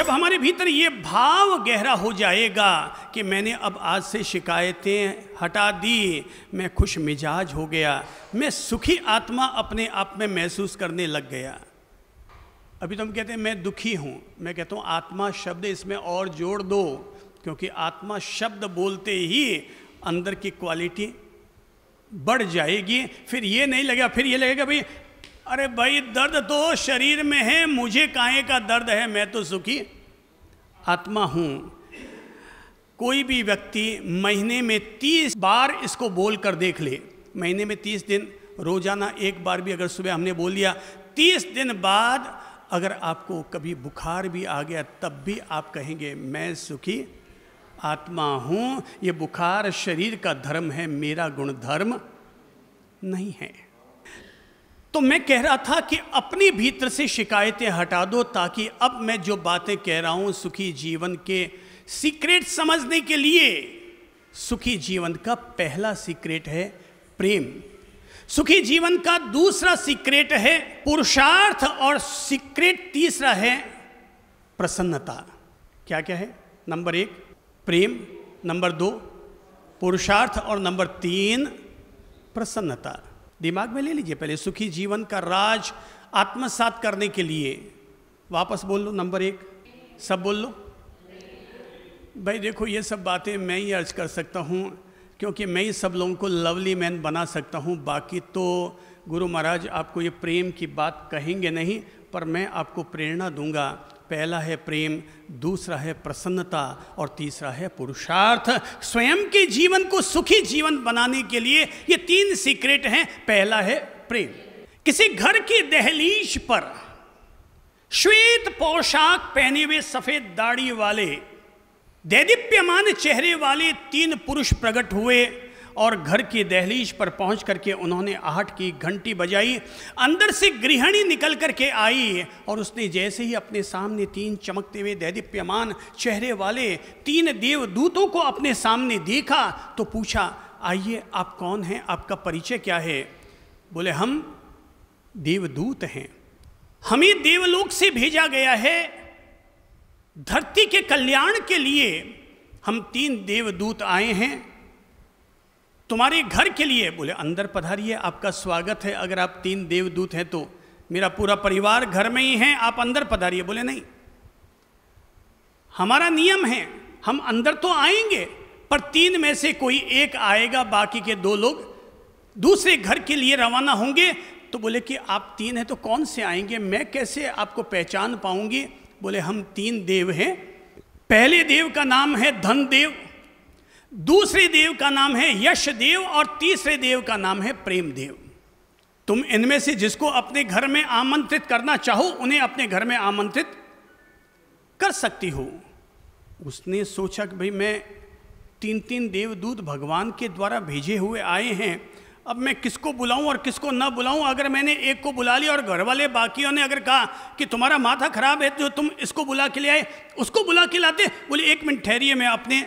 जब हमारे भीतर ये भाव गहरा हो जाएगा कि मैंने अब आज से शिकायतें हटा दी मैं खुश मिजाज हो गया मैं सुखी आत्मा अपने आप में महसूस करने लग गया अभी तो हम कहते हैं मैं दुखी हूँ मैं कहता हूँ आत्मा शब्द इसमें और जोड़ दो क्योंकि आत्मा शब्द बोलते ही अंदर की क्वालिटी बढ़ जाएगी फिर ये नहीं लगेगा फिर ये लगेगा भाई अरे भाई दर्द तो शरीर में है मुझे काहे का दर्द है मैं तो सुखी आत्मा हूँ कोई भी व्यक्ति महीने में तीस बार इसको बोल कर देख ले महीने में तीस दिन रोजाना एक बार भी अगर सुबह हमने बोल दिया तीस दिन बाद अगर आपको कभी बुखार भी आ गया तब भी आप कहेंगे मैं सुखी आत्मा हूँ ये बुखार शरीर का धर्म है मेरा गुण धर्म नहीं है तो मैं कह रहा था कि अपनी भीतर से शिकायतें हटा दो ताकि अब मैं जो बातें कह रहा हूं सुखी जीवन के सीक्रेट समझने के लिए सुखी जीवन का पहला सीक्रेट है प्रेम सुखी जीवन का दूसरा सीक्रेट है पुरुषार्थ और सीक्रेट तीसरा है प्रसन्नता क्या क्या है नंबर एक प्रेम नंबर दो पुरुषार्थ और नंबर तीन प्रसन्नता दिमाग में ले लीजिए पहले सुखी जीवन का राज आत्मसात करने के लिए वापस बोल लो नंबर एक सब बोल लो भाई देखो ये सब बातें मैं ही अर्ज कर सकता हूँ क्योंकि मैं ही सब लोगों को लवली मैन बना सकता हूँ बाकी तो गुरु महाराज आपको ये प्रेम की बात कहेंगे नहीं पर मैं आपको प्रेरणा दूंगा पहला है प्रेम दूसरा है प्रसन्नता और तीसरा है पुरुषार्थ स्वयं के जीवन को सुखी जीवन बनाने के लिए ये तीन सीक्रेट हैं पहला है प्रेम किसी घर की दहलीज पर श्वेत पोशाक पहने हुए सफेद दाढ़ी वाले दैदिप्यमान चेहरे वाले तीन पुरुष प्रकट हुए और घर की दहलीज पर पहुंच करके उन्होंने आहट की घंटी बजाई अंदर से गृहिणी निकल करके आई और उसने जैसे ही अपने सामने तीन चमकते हुए दैदीप्यमान चेहरे वाले तीन देवदूतों को अपने सामने देखा तो पूछा आइए आप कौन हैं आपका परिचय क्या है बोले हम देवदूत हैं हमें देवलोक से भेजा गया है धरती के कल्याण के लिए हम तीन देवदूत आए हैं तुम्हारे घर के लिए बोले अंदर पधारिए आपका स्वागत है अगर आप तीन देवदूत हैं तो मेरा पूरा परिवार घर में ही है आप अंदर पधारिए बोले नहीं हमारा नियम है हम अंदर तो आएंगे पर तीन में से कोई एक आएगा बाकी के दो लोग दूसरे घर के लिए रवाना होंगे तो बोले कि आप तीन हैं तो कौन से आएंगे मैं कैसे आपको पहचान पाऊंगी बोले हम तीन देव हैं पहले देव का नाम है धन देव दूसरे देव का नाम है यश देव और तीसरे देव का नाम है प्रेम देव तुम इनमें से जिसको अपने घर में आमंत्रित करना चाहो उन्हें अपने घर में आमंत्रित कर सकती हो उसने सोचा कि भाई मैं तीन तीन देवदूत भगवान के द्वारा भेजे हुए आए हैं अब मैं किसको बुलाऊं और किसको न बुलाऊं अगर मैंने एक को बुला लिया और घर वाले बाकियों ने अगर कहा कि तुम्हारा माथा खराब है तो तुम इसको बुला के ले आए उसको बुला के लाते बोले एक मिनट ठहरिए मैं अपने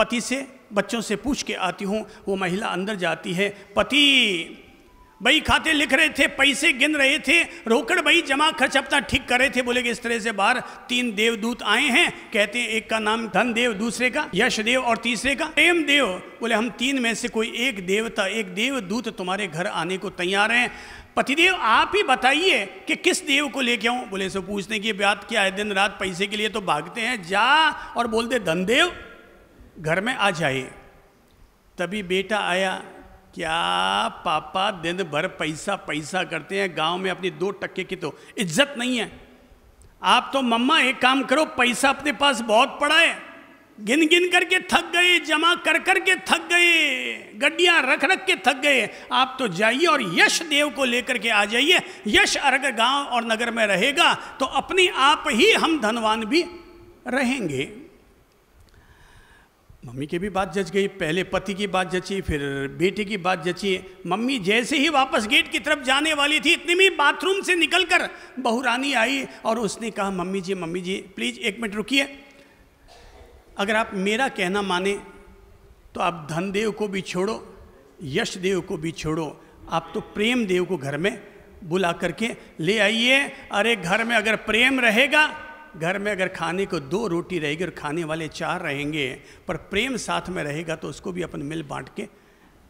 पति से बच्चों से पूछ के आती हूँ वो महिला अंदर जाती है पति भाई खाते लिख रहे थे पैसे गिन रहे थे रोकड़ भाई जमा खर्च अपना ठीक कर रहे थे बोले कि इस तरह से बाहर तीन देवदूत आए हैं कहते हैं एक का नाम धन देव दूसरे का यश देव और तीसरे का प्रेम देव बोले हम तीन में से कोई एक देवता एक देवदूत तुम्हारे घर आने को तैयार हैं पतिदेव आप ही बताइए कि किस देव को लेके आऊँ बोले सो पूछने की बात क्या है दिन रात पैसे के लिए तो भागते हैं जा और बोल दे धनदेव घर में आ जाए तभी बेटा आया क्या पापा दिन भर पैसा पैसा करते हैं गांव में अपनी दो टक्के की तो इज्जत नहीं है आप तो मम्मा एक काम करो पैसा अपने पास बहुत पड़ा है गिन गिन करके थक गए जमा कर कर के थक गए गड्डियां रख रख के थक गए आप तो जाइए और यश देव को लेकर के आ जाइए यश अगर गांव और नगर में रहेगा तो अपने आप ही हम धनवान भी रहेंगे मम्मी की भी बात जच गई पहले पति की बात जची फिर बेटे की बात जची मम्मी जैसे ही वापस गेट की तरफ जाने वाली थी इतने में बाथरूम से निकलकर बहुरानी आई और उसने कहा mummy ji mummy ji please एक मिनट रुकिए अगर आप मेरा कहना माने तो आप धनदेव को भी छोड़ो यश देव को भी छोड़ो आप तो प्रेम देव को घर में बुला करके ले आइए अरे घर में अगर प्रेम रहेगा घर में अगर खाने को दो रोटी रहेगी और खाने वाले चार रहेंगे पर प्रेम साथ में रहेगा तो उसको भी अपन मिल बांट के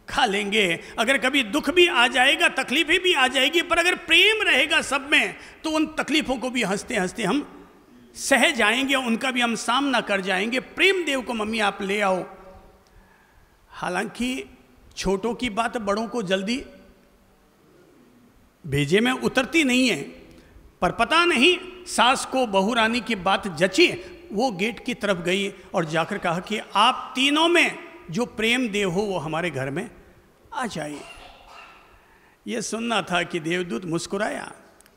खा लेंगे अगर कभी दुख भी आ जाएगा तकलीफें भी आ जाएगी पर अगर प्रेम रहेगा सब में तो उन तकलीफों को भी हंसते हंसते हम सह जाएंगे उनका भी हम सामना कर जाएंगे प्रेम देव को मम्मी आप ले आओ हालांकि छोटों की बात बड़ों को जल्दी भेजे में उतरती नहीं है पर पता नहीं सास को बहू रानी की बात जची वो गेट की तरफ गई और जाकर कहा कि आप तीनों में जो प्रेम देव हो वो हमारे घर में आ जाइए ये सुनना था कि देवदूत मुस्कुराया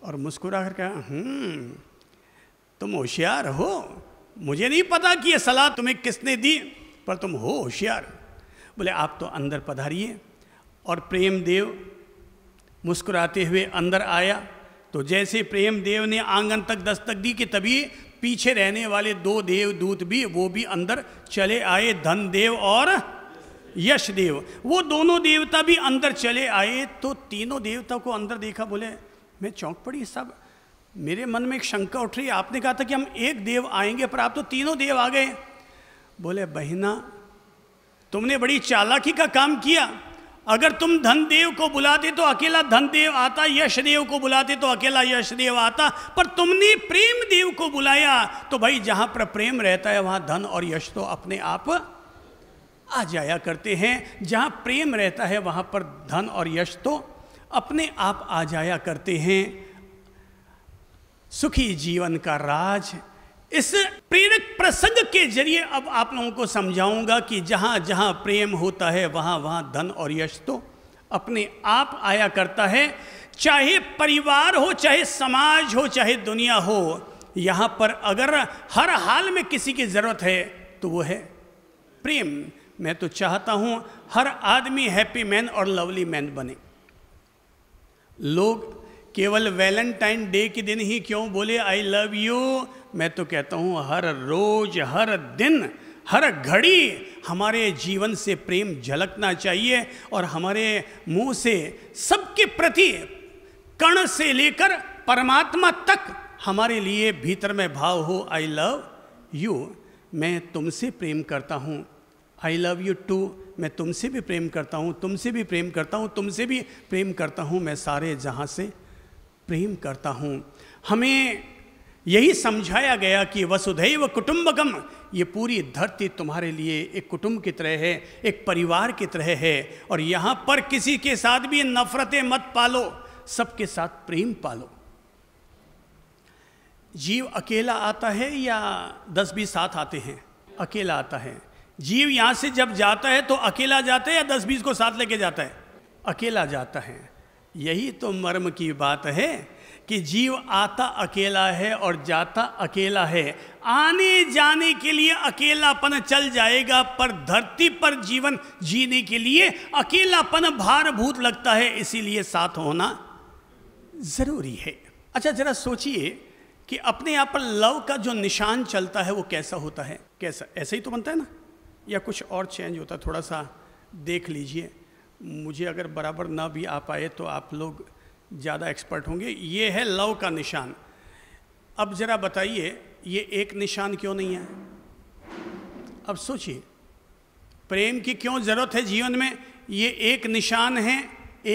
और मुस्कुरा कर कहा हम्म, तुम होशियार हो मुझे नहीं पता कि ये सलाह तुम्हें किसने दी पर तुम हो होशियार बोले आप तो अंदर पधारिए और प्रेम देव मुस्कुराते हुए अंदर आया तो जैसे प्रेम देव ने आंगन तक दस्तक दी कि तभी पीछे रहने वाले दो देव दूत भी वो भी अंदर चले आए धन देव और यश देव वो दोनों देवता भी अंदर चले आए तो तीनों देवता को अंदर देखा बोले मैं चौंक पड़ी सब मेरे मन में एक शंका उठ रही आपने कहा था कि हम एक देव आएंगे पर आप तो तीनों देव आ गए बोले बहना तुमने बड़ी चालाकी का काम किया अगर तुम धनदेव को बुलाते तो अकेला धनदेव आता यशदेव को बुलाते तो अकेला यशदेव आता पर तुमने प्रेम देव को बुलाया तो भाई जहां पर प्रेम रहता है वहां धन और यश तो अपने आप आ जाया करते हैं जहां प्रेम रहता है वहां पर धन और यश तो अपने आप आ जाया करते हैं सुखी जीवन का राज इस प्रेरक प्रसंग के जरिए अब आप लोगों को समझाऊंगा कि जहां जहां प्रेम होता है वहां वहां धन और यश तो अपने आप आया करता है चाहे परिवार हो चाहे समाज हो चाहे दुनिया हो यहां पर अगर हर हाल में किसी की ज़रूरत है तो वो है प्रेम मैं तो चाहता हूं हर आदमी हैप्पी मैन और लवली मैन बने लोग केवल वैलेंटाइन डे के दिन ही क्यों बोले आई लव यू मैं तो कहता हूँ हर रोज हर दिन हर घड़ी हमारे जीवन से प्रेम झलकना चाहिए और हमारे मुंह से सबके प्रति कण से लेकर परमात्मा तक हमारे लिए भीतर में भाव हो आई लव यू मैं तुमसे प्रेम करता हूँ आई लव यू टू मैं तुमसे भी प्रेम करता हूँ तुमसे भी प्रेम करता हूँ तुमसे भी प्रेम करता हूँ मैं सारे जहाँ से प्रेम करता हूँ हमें यही समझाया गया कि वसुधैव कुटुंबकम ये पूरी धरती तुम्हारे लिए एक कुटुंब की तरह है एक परिवार की तरह है और यहाँ पर किसी के साथ भी नफरतें मत पालो सबके साथ प्रेम पालो जीव अकेला आता है या दस भी साथ आते हैं अकेला आता है जीव यहाँ से जब जाता है तो अकेला जाता है या दस बीस को साथ लेके जाता है अकेला जाता है यही तो मर्म की बात है कि जीव आता अकेला है और जाता अकेला है आने जाने के लिए अकेलापन चल जाएगा पर धरती पर जीवन जीने के लिए अकेलापन भारभूत लगता है इसीलिए साथ होना ज़रूरी है अच्छा जरा सोचिए कि अपने आप पर लव का जो निशान चलता है वो कैसा होता है कैसा ऐसे ही तो बनता है ना या कुछ और चेंज होता है थोड़ा सा देख लीजिए मुझे अगर बराबर ना भी आ पाए तो आप लोग ज़्यादा एक्सपर्ट होंगे ये है लव का निशान अब ज़रा बताइए ये एक निशान क्यों नहीं है अब सोचिए प्रेम की क्यों ज़रूरत है जीवन में ये एक निशान है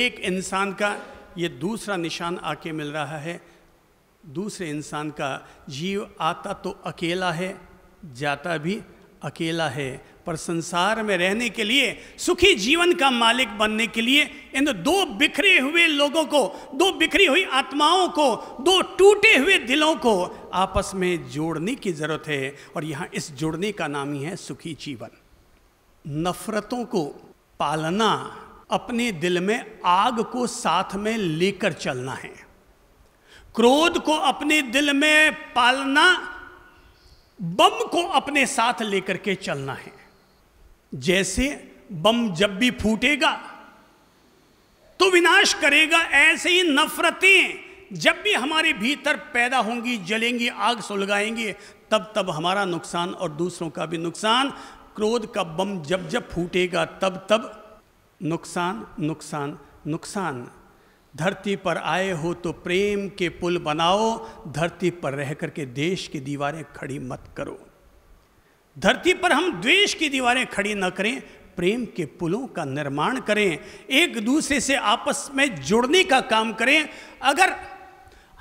एक इंसान का ये दूसरा निशान आके मिल रहा है दूसरे इंसान का जीव आता तो अकेला है जाता भी अकेला है पर संसार में रहने के लिए सुखी जीवन का मालिक बनने के लिए इन दो बिखरे हुए लोगों को दो बिखरी हुई आत्माओं को दो टूटे हुए दिलों को आपस में जोड़ने की ज़रूरत है और यहाँ इस जोड़ने का नाम ही है सुखी जीवन नफ़रतों को पालना अपने दिल में आग को साथ में लेकर चलना है क्रोध को अपने दिल में पालना बम को अपने साथ लेकर के चलना है जैसे बम जब भी फूटेगा तो विनाश करेगा ऐसे ही नफरतें जब भी हमारे भीतर पैदा होंगी जलेंगी आग सुलगाएंगे तब तब हमारा नुकसान और दूसरों का भी नुकसान क्रोध का बम जब जब फूटेगा तब तब नुकसान नुकसान नुकसान धरती पर आए हो तो प्रेम के पुल बनाओ धरती पर रह करके देश की दीवारें खड़ी मत करो धरती पर हम द्वेष की दीवारें खड़ी न करें प्रेम के पुलों का निर्माण करें एक दूसरे से आपस में जुड़ने का काम करें अगर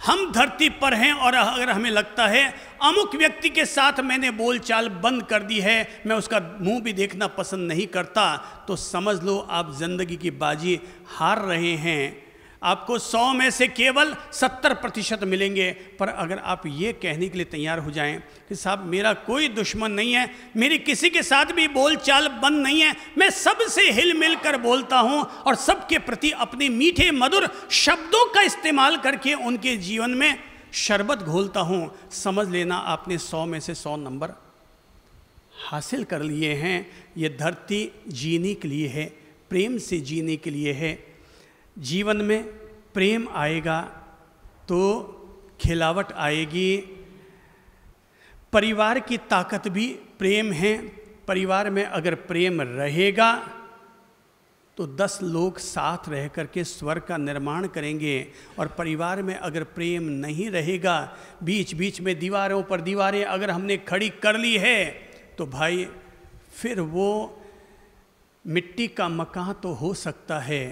हम धरती पर हैं और अगर हमें लगता है अमुक व्यक्ति के साथ मैंने बोलचाल बंद कर दी है मैं उसका मुंह भी देखना पसंद नहीं करता तो समझ लो आप ज़िंदगी की बाजी हार रहे हैं आपको 100 में से केवल 70 प्रतिशत मिलेंगे पर अगर आप ये कहने के लिए तैयार हो जाएं कि साहब मेरा कोई दुश्मन नहीं है मेरी किसी के साथ भी बोलचाल बंद नहीं है मैं सबसे हिल मिल कर बोलता हूँ और सबके प्रति अपने मीठे मधुर शब्दों का इस्तेमाल करके उनके जीवन में शरबत घोलता हूँ समझ लेना आपने सौ में से सौ नंबर हासिल कर लिए हैं ये धरती जीने के लिए है प्रेम से जीने के लिए है जीवन में प्रेम आएगा तो खिलावट आएगी परिवार की ताकत भी प्रेम है परिवार में अगर प्रेम रहेगा तो दस लोग साथ रह करके स्वर का निर्माण करेंगे और परिवार में अगर प्रेम नहीं रहेगा बीच बीच में दीवारों पर दीवारें अगर हमने खड़ी कर ली है तो भाई फिर वो मिट्टी का मकान तो हो सकता है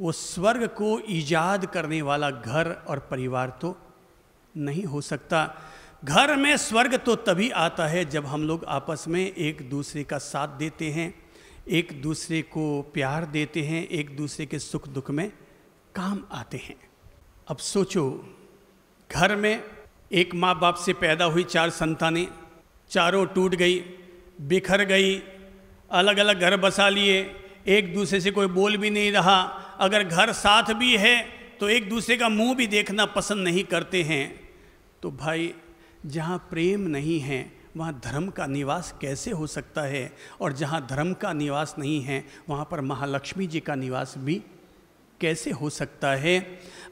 वो स्वर्ग को ईजाद करने वाला घर और परिवार तो नहीं हो सकता घर में स्वर्ग तो तभी आता है जब हम लोग आपस में एक दूसरे का साथ देते हैं एक दूसरे को प्यार देते हैं एक दूसरे के सुख दुख में काम आते हैं अब सोचो घर में एक माँ बाप से पैदा हुई चार संतानें चारों टूट गई बिखर गई अलग अलग घर बसा लिए एक दूसरे से कोई बोल भी नहीं रहा अगर घर साथ भी है तो एक दूसरे का मुंह भी देखना पसंद नहीं करते हैं तो भाई जहाँ प्रेम नहीं है वहाँ धर्म का निवास कैसे हो सकता है और जहाँ धर्म का निवास नहीं है वहाँ पर महालक्ष्मी जी का निवास भी कैसे हो सकता है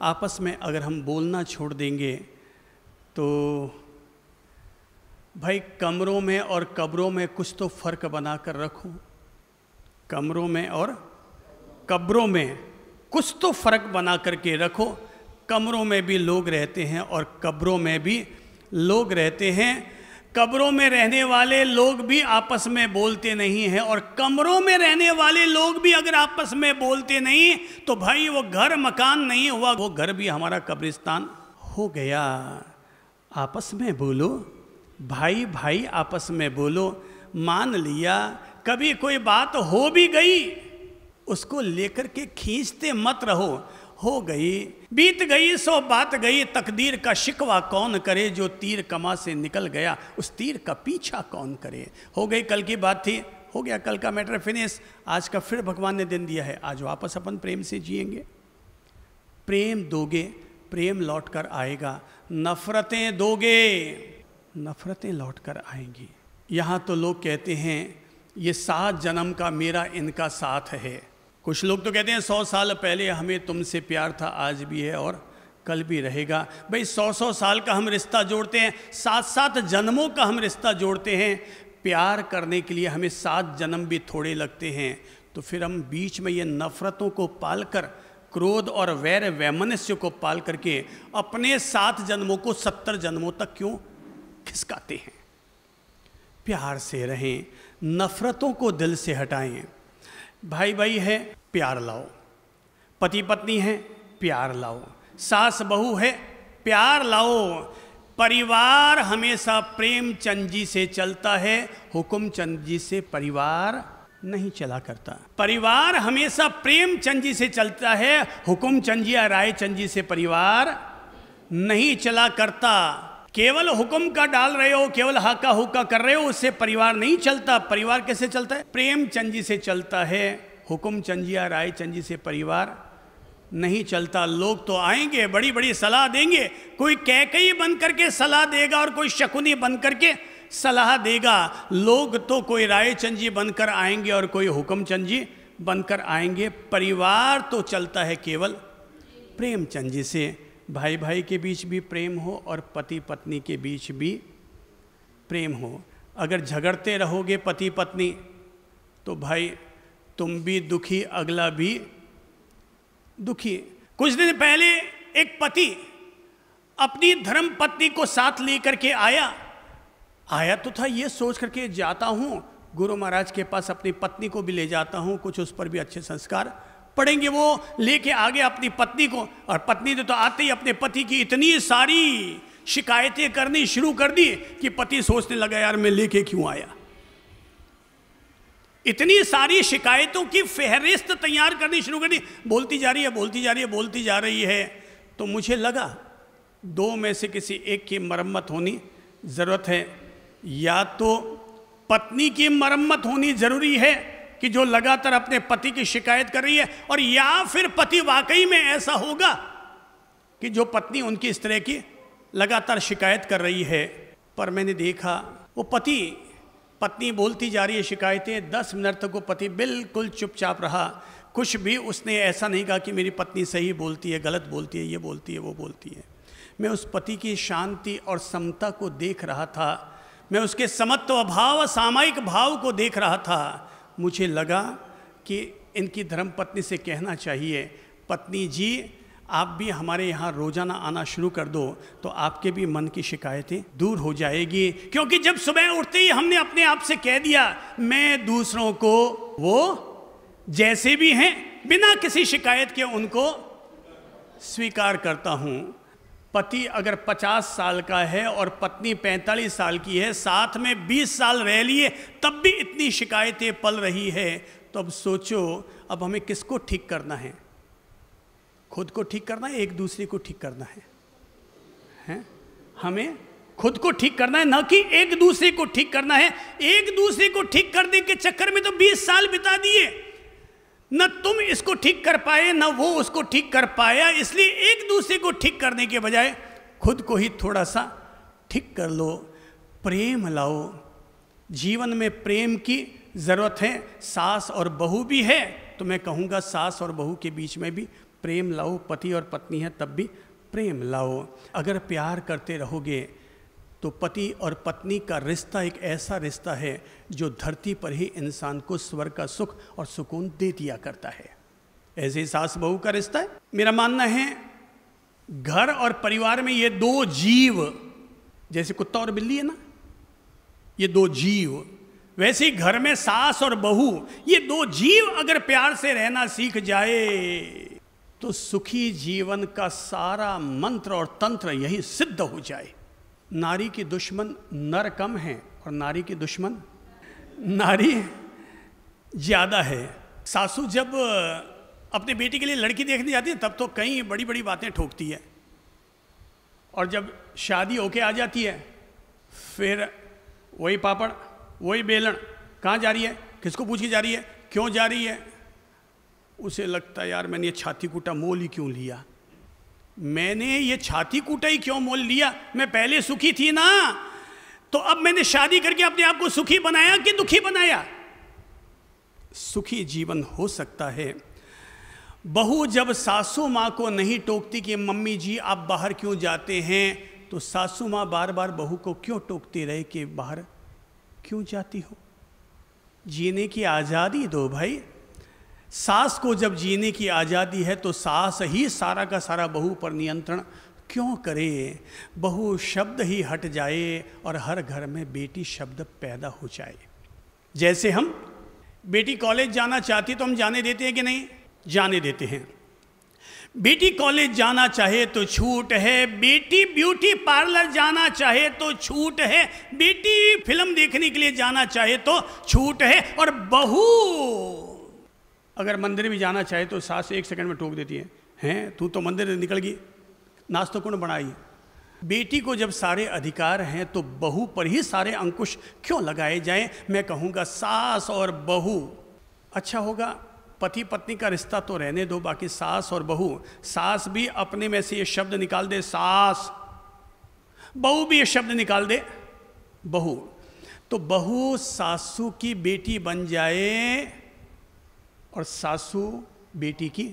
आपस में अगर हम बोलना छोड़ देंगे तो भाई कमरों में और कब्रों में कुछ तो फ़र्क बना कर रखूँ कमरों में और कब्रों में कुछ तो फ़र्क बना करके रखो कमरों में भी लोग रहते हैं और कब्रों में भी लोग रहते हैं कब्रों में रहने वाले लोग भी आपस में बोलते नहीं हैं और कमरों में रहने वाले लोग भी अगर आपस में बोलते नहीं तो भाई वो घर मकान नहीं हुआ वो घर भी हमारा कब्रिस्तान हो गया आपस में बोलो भाई भाई आपस में बोलो मान लिया कभी कोई बात हो भी गई उसको लेकर के खींचते मत रहो हो गई बीत गई सो बात गई तकदीर का शिकवा कौन करे जो तीर कमा से निकल गया उस तीर का पीछा कौन करे हो गई कल की बात थी हो गया कल का मैटर फिनिश आज का फिर भगवान ने दिन दिया है आज वापस अपन प्रेम से जिएंगे प्रेम दोगे प्रेम लौट कर आएगा नफरतें दोगे नफरतें लौट कर आएंगी यहाँ तो लोग कहते हैं ये सात जन्म का मेरा इनका साथ है कुछ लोग तो कहते हैं सौ साल पहले हमें तुमसे प्यार था आज भी है और कल भी रहेगा भाई सौ सौ साल का हम रिश्ता जोड़ते हैं सात सात जन्मों का हम रिश्ता जोड़ते हैं प्यार करने के लिए हमें सात जन्म भी थोड़े लगते हैं तो फिर हम बीच में ये नफ़रतों को पाल कर क्रोध और वैर वैमनस्य को पाल करके अपने सात जन्मों को सत्तर जन्मों तक क्यों खिसकाते हैं प्यार से रहें नफ़रतों को दिल से हटाएं भाई भाई है प्यार लाओ पति पत्नी है प्यार लाओ सास बहू है प्यार लाओ परिवार हमेशा प्रेम चंद जी से चलता है हुकुम चंद जी से परिवार नहीं चला करता परिवार हमेशा प्रेम चंद जी से चलता है हुकुम चंद जी या राय चंद जी से परिवार नहीं चला करता केवल हुक्म का डाल रहे हो केवल हाका हुक्का कर रहे हो उससे परिवार नहीं चलता परिवार कैसे चलता है प्रेम चंद जी से चलता है हुकुम चंजिया राय चंजी से परिवार नहीं चलता लोग तो आएंगे बड़ी बड़ी सलाह देंगे कोई कैकई बन करके सलाह देगा और कोई शकुनी बन करके सलाह देगा लोग तो कोई रायचंद जी बनकर आएंगे और कोई हुक्मचंद जी बनकर आएंगे परिवार तो चलता है केवल प्रेमचंद जी से भाई भाई के बीच भी प्रेम हो और पति पत्नी के बीच भी प्रेम हो अगर झगड़ते रहोगे पति पत्नी तो भाई तुम भी दुखी अगला भी दुखी कुछ दिन पहले एक पति अपनी धर्म पत्नी को साथ लेकर के आया आया तो था ये सोच करके जाता हूँ गुरु महाराज के पास अपनी पत्नी को भी ले जाता हूँ कुछ उस पर भी अच्छे संस्कार पड़ेंगे वो लेके आ गया अपनी पत्नी को और पत्नी ने तो आते ही अपने पति की इतनी सारी शिकायतें करनी शुरू कर दी कि पति सोचने लगा यार मैं लेके क्यों आया इतनी सारी शिकायतों की फहरिस्त तैयार करनी शुरू कर दी बोलती जा रही है बोलती जा रही है बोलती जा रही है तो मुझे लगा दो में से किसी एक की मरम्मत होनी ज़रूरत है या तो पत्नी की मरम्मत होनी ज़रूरी है कि जो लगातार अपने पति की शिकायत कर रही है और या फिर पति वाकई में ऐसा होगा कि जो पत्नी उनकी इस तरह की लगातार शिकायत कर रही है पर मैंने देखा वो पति पत्नी बोलती जा रही है शिकायतें दस मिनट तक वो पति बिल्कुल चुपचाप रहा कुछ भी उसने ऐसा नहीं कहा कि मेरी पत्नी सही बोलती है गलत बोलती है ये बोलती है वो बोलती है मैं उस पति की शांति और समता को देख रहा था मैं उसके समत्व भाव सामायिक भाव को देख रहा था मुझे लगा कि इनकी धर्म पत्नी से कहना चाहिए पत्नी जी आप भी हमारे यहाँ रोज़ाना आना शुरू कर दो तो आपके भी मन की शिकायतें दूर हो जाएगी क्योंकि जब सुबह उठते ही हमने अपने आप से कह दिया मैं दूसरों को वो जैसे भी हैं बिना किसी शिकायत के उनको स्वीकार करता हूँ पति अगर 50 साल का है और पत्नी 45 साल की है साथ में 20 साल रह लिए तब भी इतनी शिकायतें पल रही है तो अब सोचो अब हमें किसको ठीक करना है खुद को ठीक करना है एक दूसरे को ठीक करना है हैं हमें खुद को ठीक करना है ना कि एक दूसरे को ठीक करना है एक दूसरे को ठीक करने के चक्कर में तो 20 साल बिता दिए न तुम इसको ठीक कर पाए ना वो उसको ठीक कर पाया इसलिए एक दूसरे को ठीक करने के बजाय खुद को ही थोड़ा सा ठीक कर लो प्रेम लाओ जीवन में प्रेम की ज़रूरत है सास और बहू भी है तो मैं कहूँगा सास और बहू के बीच में भी प्रेम लाओ पति और पत्नी है तब भी प्रेम लाओ अगर प्यार करते रहोगे तो पति और पत्नी का रिश्ता एक ऐसा रिश्ता है जो धरती पर ही इंसान को स्वर का सुख और सुकून दे दिया करता है ऐसे ही सास बहू का रिश्ता है मेरा मानना है घर और परिवार में ये दो जीव जैसे कुत्ता और बिल्ली है ना ये दो जीव वैसे ही घर में सास और बहू ये दो जीव अगर प्यार से रहना सीख जाए तो सुखी जीवन का सारा मंत्र और तंत्र यही सिद्ध हो जाए नारी की दुश्मन नर कम है और नारी की दुश्मन नारी ज़्यादा है सासू जब अपने बेटी के लिए लड़की देखने जाती है तब तो कई बड़ी बड़ी बातें ठोकती है और जब शादी होके आ जाती है फिर वही पापड़ वही बेलन कहाँ जा रही है किसको पूछी जा रही है क्यों जा रही है उसे लगता यार मैंने ये छाती कूटा मोल ही क्यों लिया मैंने ये छाती कूटा ही क्यों मोल लिया मैं पहले सुखी थी ना तो अब मैंने शादी करके अपने आप को सुखी बनाया कि दुखी बनाया सुखी जीवन हो सकता है बहू जब सासू माँ को नहीं टोकती कि मम्मी जी आप बाहर क्यों जाते हैं तो सासू माँ बार बार बहू को क्यों टोकती रहे कि बाहर क्यों जाती हो जीने की आज़ादी दो भाई सास को जब जीने की आज़ादी है तो सास ही सारा का सारा बहू पर नियंत्रण क्यों करे बहू शब्द ही हट जाए और हर घर में बेटी शब्द पैदा हो जाए जैसे हम बेटी कॉलेज जाना चाहती तो हम जाने देते हैं कि नहीं जाने देते हैं बेटी कॉलेज जाना चाहे तो छूट है बेटी ब्यूटी पार्लर जाना चाहे तो छूट है बेटी फिल्म देखने के लिए जाना चाहे तो छूट है और बहू अगर मंदिर भी जाना चाहे तो सास एक सेकंड में टोक देती है हैं तू तो मंदिर निकल गई नाश कौन बनाई बेटी को जब सारे अधिकार हैं तो बहू पर ही सारे अंकुश क्यों लगाए जाएं मैं कहूँगा सास और बहू अच्छा होगा पति पत्नी का रिश्ता तो रहने दो बाकी सास और बहू सास भी अपने में से ये शब्द निकाल दे सास बहू भी ये शब्द निकाल दे बहू तो बहू सासू की बेटी बन जाए और सासू बेटी की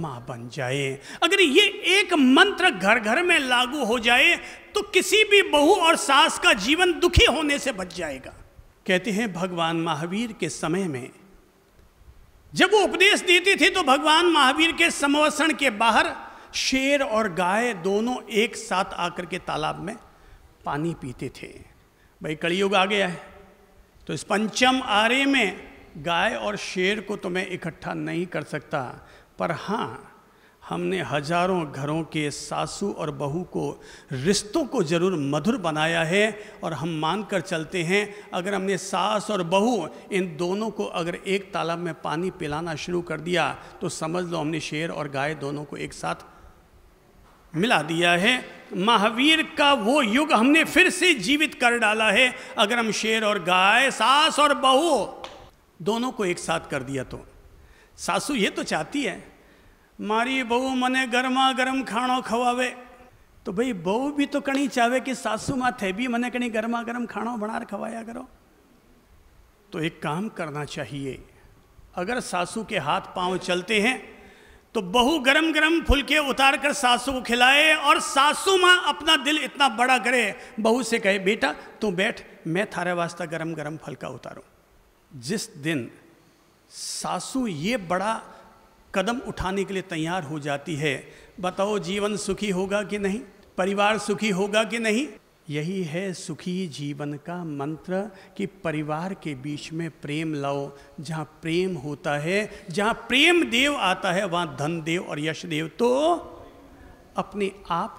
माँ बन जाए अगर ये एक मंत्र घर घर में लागू हो जाए तो किसी भी बहू और सास का जीवन दुखी होने से बच जाएगा कहते हैं भगवान महावीर के समय में जब वो उपदेश देते थे तो भगवान महावीर के समवसन के बाहर शेर और गाय दोनों एक साथ आकर के तालाब में पानी पीते थे भाई कलयुग आ गया है तो इस पंचम आर्य में गाय और शेर को तो मैं इकट्ठा नहीं कर सकता पर हाँ हमने हजारों घरों के सासू और बहू को रिश्तों को ज़रूर मधुर बनाया है और हम मान कर चलते हैं अगर हमने सास और बहू इन दोनों को अगर एक तालाब में पानी पिलाना शुरू कर दिया तो समझ लो हमने शेर और गाय दोनों को एक साथ मिला दिया है महावीर का वो युग हमने फिर से जीवित कर डाला है अगर हम शेर और गाय सास और बहू दोनों को एक साथ कर दिया तो सासू ये तो चाहती है मारी बहू मने गर्मा गर्म खाणो खवावे तो भाई बहू भी तो कहीं चाहे कि सासू माँ थे भी मने कहीं गर्मा गर्म खाणो बनार खवाया करो तो एक काम करना चाहिए अगर सासू के हाथ पांव चलते हैं तो बहू गरम गरम फुलके उतार कर सासू को खिलाए और सासू माँ अपना दिल इतना बड़ा करे बहू से कहे बेटा तू बैठ मैं थारे वास्ता गरम गरम फलका उतारूँ जिस दिन सासू ये बड़ा कदम उठाने के लिए तैयार हो जाती है बताओ जीवन सुखी होगा कि नहीं परिवार सुखी होगा कि नहीं यही है सुखी जीवन का मंत्र कि परिवार के बीच में प्रेम लाओ जहाँ प्रेम होता है जहाँ प्रेम देव आता है वहाँ धन देव और यश देव तो अपने आप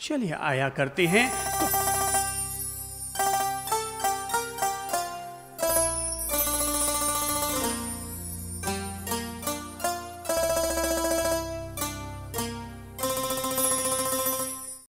चले आया करते हैं तो